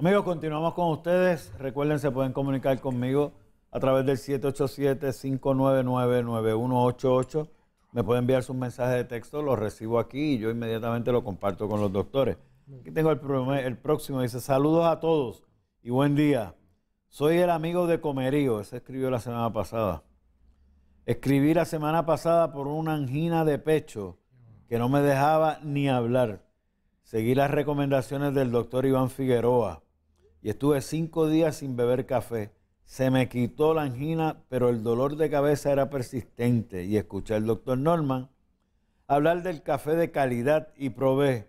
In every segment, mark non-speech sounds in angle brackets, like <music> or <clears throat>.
Amigos, continuamos con ustedes. Recuerden, se pueden comunicar conmigo a través del 787-599-9188. Me pueden enviar sus mensajes de texto, los recibo aquí y yo inmediatamente lo comparto con los doctores. Aquí tengo el, el próximo, dice saludos a todos y buen día. Soy el amigo de Comerío, ese escribió la semana pasada. Escribí la semana pasada por una angina de pecho que no me dejaba ni hablar. Seguí las recomendaciones del doctor Iván Figueroa y estuve cinco días sin beber café. Se me quitó la angina, pero el dolor de cabeza era persistente y escuché al doctor Norman hablar del café de calidad y probé.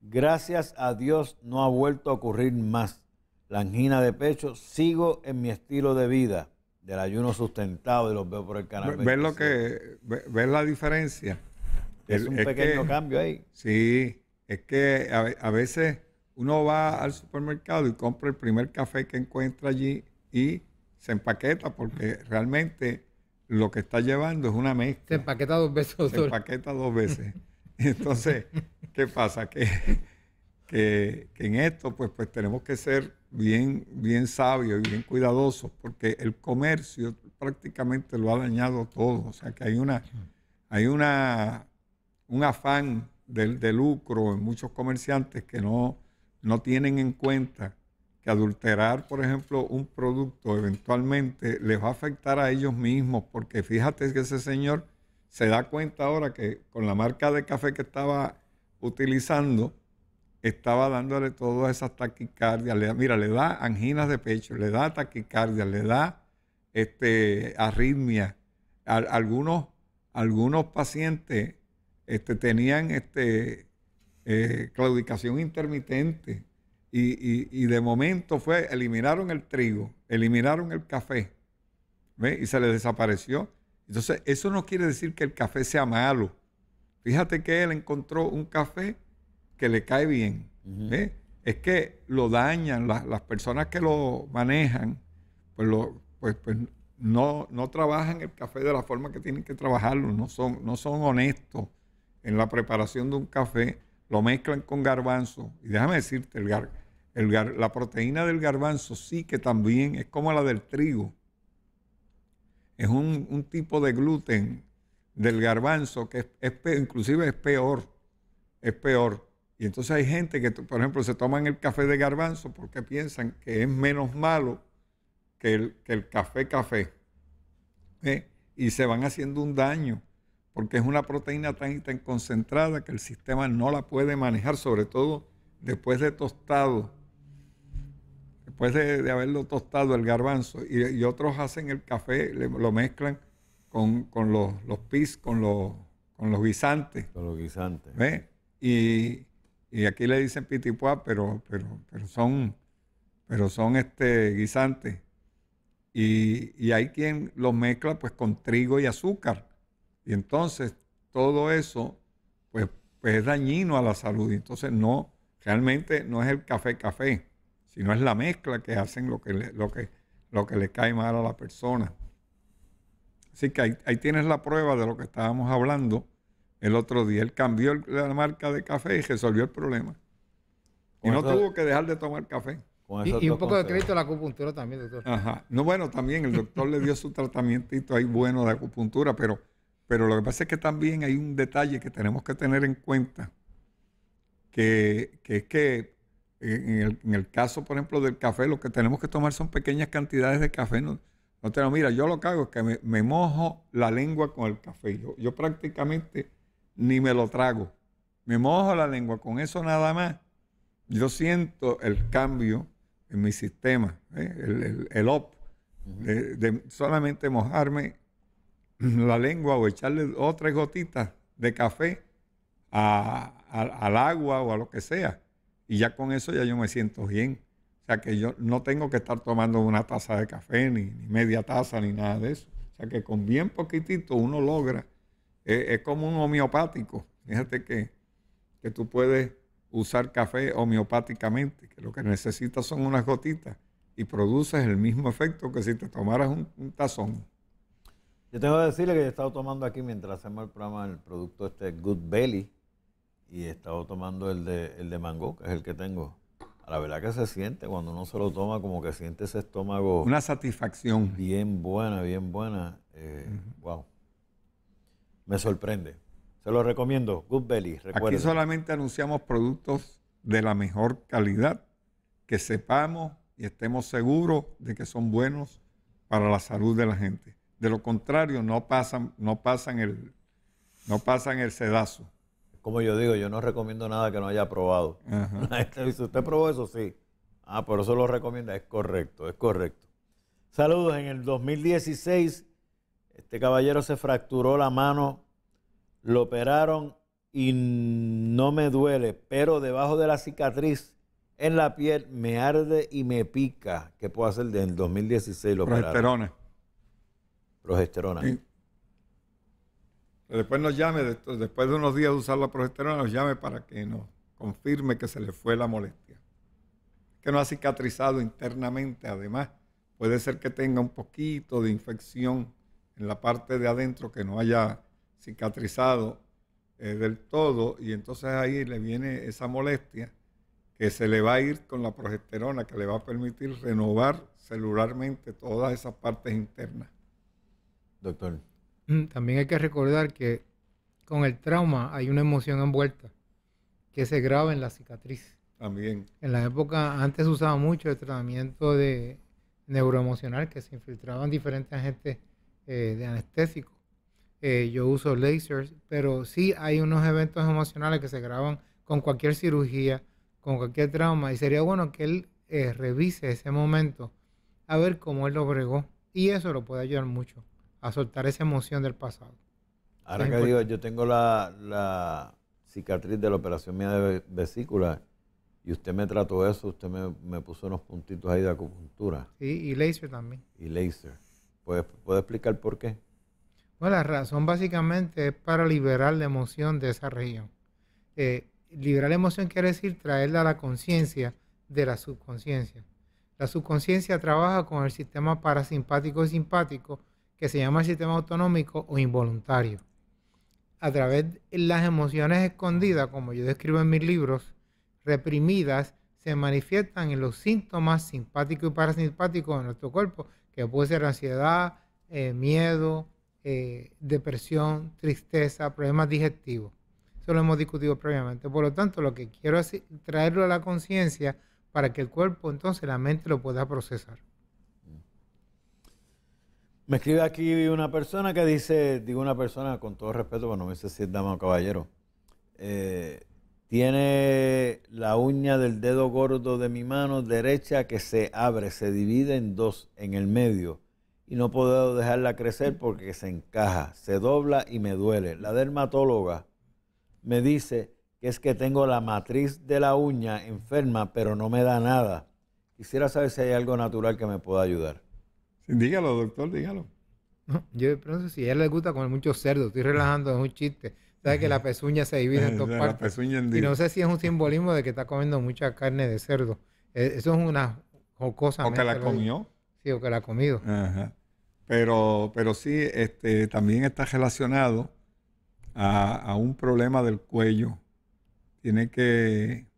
Gracias a Dios no ha vuelto a ocurrir más. La angina de pecho, sigo en mi estilo de vida, del ayuno sustentado y los veo por el canal. Ver lo que, la diferencia? Es un pequeño cambio ahí. Sí, es que a veces uno va al supermercado y compra el primer café que encuentra allí y se empaqueta porque realmente lo que está llevando es una mezcla. Se empaqueta dos veces. Se empaqueta dos veces. <laughs> Entonces, ¿qué pasa? Que, en esto pues, pues tenemos que ser bien, bien sabios y bien cuidadosos porque el comercio prácticamente lo ha dañado todo. O sea que hay una hay una, un afán de, lucro en muchos comerciantes que no, no tienen en cuenta que adulterar, por ejemplo, un producto eventualmente les va a afectar a ellos mismos, porque fíjate que ese señor se da cuenta ahora que con la marca de café que estaba utilizando, estaba dándole todas esas taquicardias. Le, mira, le da anginas de pecho, le da taquicardia, le da este, arritmia. algunos, algunos pacientes este, tenían este, eh, claudicación intermitente. Y, de momento fue, eliminaron el trigo, eliminaron el café, y se le desapareció. Entonces, eso no quiere decir que el café sea malo. Fíjate que él encontró un café que le cae bien. Es que lo dañan, las personas que lo manejan, pues, lo, pues, pues no, no, trabajan el café de la forma que tienen que trabajarlo, no son, no son honestos en la preparación de un café lo mezclan con garbanzo. Y déjame decirte, el el la proteína del garbanzo sí que también es como la del trigo. Es un, tipo de gluten del garbanzo que es, inclusive es peor. Es peor. Y entonces hay gente que, por ejemplo, se toman el café de garbanzo porque piensan que es menos malo que el, el café café. ¿eh? Y se van haciendo un daño porque es una proteína tan tan concentrada que el sistema no la puede manejar, sobre todo después de tostado, después de, haberlo tostado el garbanzo. Y, otros hacen el café, lo mezclan con, los, los pis, con los, con los guisantes. Con los guisantes. ¿Ve? Y, aquí le dicen pitipuá, pero, pero, pero son, pero son este, guisantes. Y, y hay quien los mezcla pues con trigo y azúcar y entonces todo eso pues, pues, es dañino a la salud. entonces no, realmente no es el café café, sino es la mezcla que hacen lo que le, lo que, lo que le cae mal a la persona. Así que ahí, tienes la prueba de lo que estábamos hablando el otro día. Él cambió la marca de café y resolvió el problema. Y no tuvo que dejar de tomar café. Y, un poco de crédito a la acupuntura también, doctor. Ajá. No, bueno, también el doctor le dio su tratamientito ahí bueno de acupuntura, pero pero lo que pasa es que también hay un detalle que tenemos que tener en cuenta, que, es que en el, caso, por ejemplo, del café, lo que tenemos que tomar son pequeñas cantidades de café. No, no mira, yo lo que hago es que me, mojo la lengua con el café. Yo, prácticamente ni me lo trago. Me mojo la lengua con eso nada más. Yo siento el cambio en mi sistema, ¿eh? el, el, de solamente mojarme <laughs> la lengua o echarle otras gotitas de café al agua o a lo que sea. Y ya con eso ya yo me siento bien. O sea que yo no tengo que estar tomando una taza de café, ni, media taza, ni nada de eso. O sea que con bien poquitito uno logra. Eh, es como un homeopático. Fíjate que, que tú puedes usar café homeopáticamente, que lo que necesitas son unas gotitas y produces el mismo efecto que si te tomaras un tazón. Yo tengo que decirle que he estado tomando aquí mientras hacemos el programa el producto este Good Belly y he estado tomando el de, el de mango, que es el que tengo. la verdad que se siente cuando uno se lo toma, como que siente ese estómago. Una satisfacción. Bien buena, bien buena. Wow. Eh, Me sorprende. Se lo recomiendo. Good Belly, Aquí solamente anunciamos productos de la mejor calidad, que sepamos y estemos seguros de que son buenos para la salud de la gente. De lo contrario, no pasan, no pasan el, no pasan el sedazo. Como yo digo, yo no recomiendo nada que no haya probado. <laughs> usted probó eso, sí. Ah, pero eso lo recomienda. Es correcto, es correcto. Saludos. En el 2016, este caballero se fracturó la mano, lo operaron y no me duele, pero debajo de la cicatriz en la piel me arde y me pica. ¿Qué puedo hacer? En 2016 lo operaron progesterona. Después nos llame, después de unos días de usar la progesterona, nos llame para que nos confirme que se le fue la molestia. Que no ha cicatrizado internamente, además. Puede ser que tenga un poquito de infección en la parte de adentro que no haya cicatrizado eh, del todo y entonces ahí le viene esa molestia que se le va a ir con la progesterona que le va a permitir renovar celularmente todas esas partes internas doctor? Mm, también hay que recordar que con el trauma hay una emoción envuelta que se graba en la cicatriz. También. En la época, antes usaba mucho el tratamiento de neuroemocional que se infiltraban diferentes agentes eh, de anestésico. Eh, yo uso lasers, pero sí hay unos eventos emocionales que se graban con cualquier cirugía, con cualquier trauma, y sería bueno que él eh, revise ese momento a ver cómo él lo bregó. Y eso lo puede ayudar mucho a soltar esa emoción del pasado. Ahora que digo, yo tengo la, cicatriz de la operación mía de vesícula y usted me trató eso, usted me, puso unos puntitos ahí de acupuntura. Sí, y laser también. Y laser. ¿Puede, ¿Puede explicar por qué? Bueno, la razón básicamente es para liberar la emoción de esa región. Eh, liberar la emoción quiere decir traerla a la conciencia de la subconsciencia. La subconsciencia trabaja con el sistema parasimpático y simpático que se llama el sistema autonómico o involuntario. A través de las emociones escondidas, como yo describo en mis libros, reprimidas, se manifiestan en los síntomas simpáticos y parasimpáticos de nuestro cuerpo, que puede ser ansiedad, eh, miedo, eh, depresión, tristeza, problemas digestivos. Eso lo hemos discutido previamente. Por lo tanto, lo que quiero es traerlo a la conciencia para que el cuerpo, entonces la mente lo pueda procesar. Me escribe aquí una persona que dice, digo una persona con todo respeto, pero no me dice si es dama o caballero. Eh, tiene la uña del dedo gordo de mi mano derecha que se abre, se divide en dos en el medio y no puedo dejarla crecer porque se encaja, se dobla y me duele. La dermatóloga me dice que es que tengo la matriz de la uña enferma, pero no me da nada. Quisiera saber si hay algo natural que me pueda ayudar. Dígalo, doctor, dígalo. No, sé si a él le gusta comer mucho cerdo, estoy relajando, es un chiste. ¿Sabes que la pezuña se divide en <laughs> dos la partes? En y no sé si es un simbolismo de que está comiendo mucha carne de cerdo. E, eso es una jocosa. O que la comió. Sí, o que la ha comido. Pero, pero sí, este, también está relacionado a, a un problema del cuello. Tiene que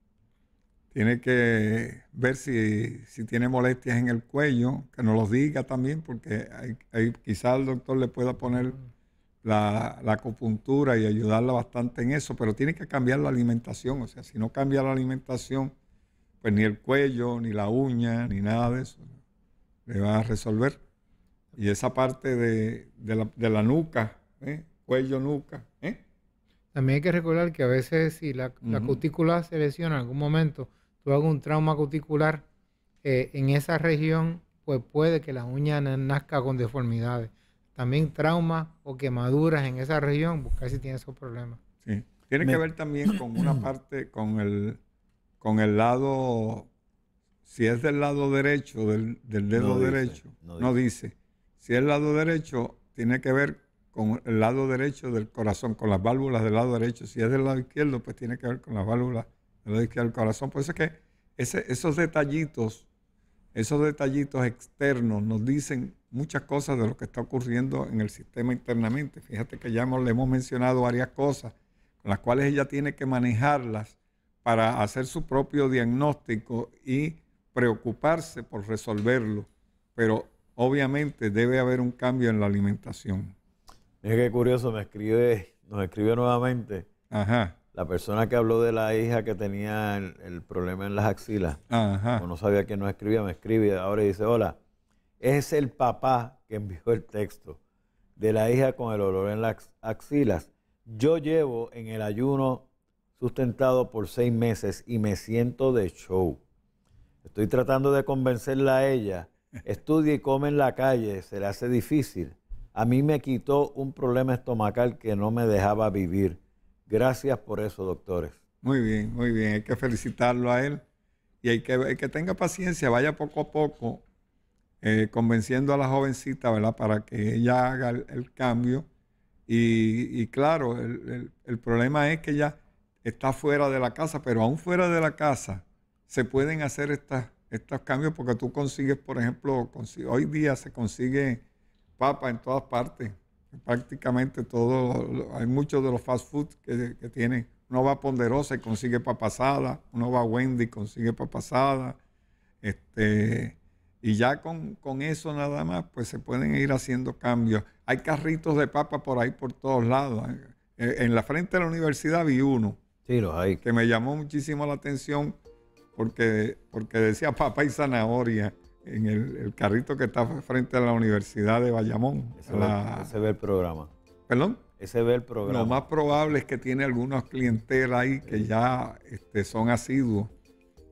tiene que ver si, tiene molestias en el cuello, que nos los diga también, porque quizás el doctor le pueda poner la, acupuntura y ayudarla bastante en eso, pero tiene que cambiar la alimentación. O sea, si no cambia la alimentación, pues ni el cuello, ni la uña, ni nada de eso le va a resolver. Y esa parte de, la, nuca, ¿eh? cuello, nuca. ¿eh? También hay que recordar que a veces si la, la cutícula se lesiona en algún momento, tú hagas un trauma cuticular eh, en esa región, pues puede que la uña nazca con deformidades. También traumas o quemaduras en esa región, pues casi tiene esos problemas. Sí. Tiene que ver también con una <clears throat> parte, con el, con el lado, si es del lado derecho, del, dedo derecho, no dice. dice. Si es el lado derecho, tiene que ver con el lado derecho del corazón, con las válvulas del lado derecho. Si es del lado izquierdo, pues tiene que ver con las válvulas lo dije al corazón. Pues eso es que esos detallitos, esos detallitos externos nos dicen muchas cosas de lo que está ocurriendo en el sistema internamente. Fíjate que ya le hemos mencionado varias cosas con las cuales ella tiene que manejarlas para hacer su propio diagnóstico y preocuparse por resolverlo. Pero obviamente debe haber un cambio en la alimentación. Mira qué curioso, me escribe, nos escribe nuevamente. Ajá la persona que habló de la hija que tenía el, problema en las axilas, no sabía que no escribía, me escribe ahora dice, hola, es el papá que envió el texto de la hija con el olor en las axilas. Yo llevo en el ayuno sustentado por seis meses y me siento de show. Estoy tratando de convencerla a ella. Estudia y come en la calle, se le hace difícil. A mí me quitó un problema estomacal que no me dejaba vivir. Gracias por eso, doctores. Muy bien, muy bien. Hay que felicitarlo a él y hay que, que tenga paciencia, vaya poco a poco eh, convenciendo a la jovencita, ¿verdad? Para que ella haga el, cambio. Y, claro, el, problema es que ya está fuera de la casa, pero aún fuera de la casa se pueden hacer estas, estos cambios porque tú consigues, por ejemplo, hoy día se consigue papa en todas partes prácticamente todo, hay muchos de los fast food que, tienen. Uno va Ponderosa y consigue papasada, uno va Wendy y consigue papasada. Este, y ya con, eso nada más, pues se pueden ir haciendo cambios. Hay carritos de papa por ahí, por todos lados. Eh, en, la frente de la universidad vi uno. hay. Que me llamó muchísimo la atención porque, porque decía papa y zanahoria en el, carrito que está frente a la Universidad de Bayamón. Ese, la... ve, el programa. ¿Perdón? Ese ve el programa. Lo más probable es que tiene algunos clientela ahí que ya este, son asiduos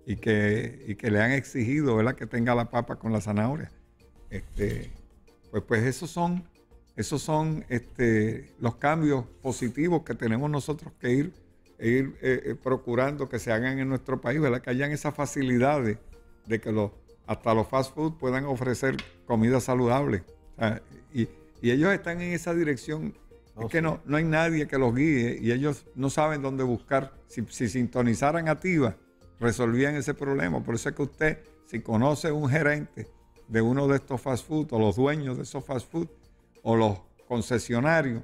y que, que le han exigido ¿verdad? que tenga la papa con la zanahoria. Este, pues, pues esos son, esos son este, los cambios positivos que tenemos nosotros que ir, ir eh, eh, procurando que se hagan en nuestro país, que hayan esas facilidades de que los hasta los fast food puedan ofrecer comida saludable. y, ellos están en esa dirección. es oh, que no, no hay nadie que los guíe y ellos no saben dónde buscar. Si, sintonizaran sintonizaran activa, resolvían ese problema. Por eso es que usted, si conoce un gerente de uno de estos fast food o los dueños de esos fast food o los concesionarios,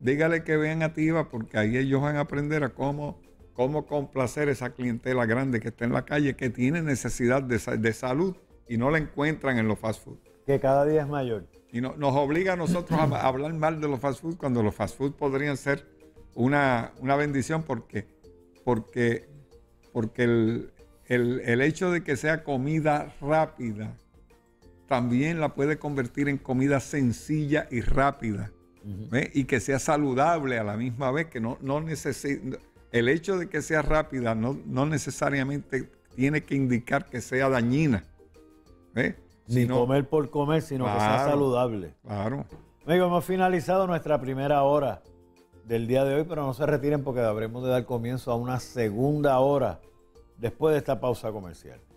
dígale que vean Ativa porque ahí ellos van a aprender a cómo cómo complacer esa clientela grande que está en la calle, que tiene necesidad de, salud y no la encuentran en los fast food. Que cada día es mayor. Y no, nos obliga a nosotros a, hablar mal de los fast food cuando los fast food podrían ser una, bendición porque, porque, porque el, hecho de que sea comida rápida también la puede convertir en comida sencilla y rápida. ¿eh? Y que sea saludable a la misma vez, que no, no necesita el hecho de que sea rápida no, necesariamente tiene que indicar que sea dañina. ¿eh? Ni comer por comer, sino que sea saludable. Claro. Amigos, hemos finalizado nuestra primera hora del día de hoy, pero no se retiren porque habremos de dar comienzo a una segunda hora después de esta pausa comercial.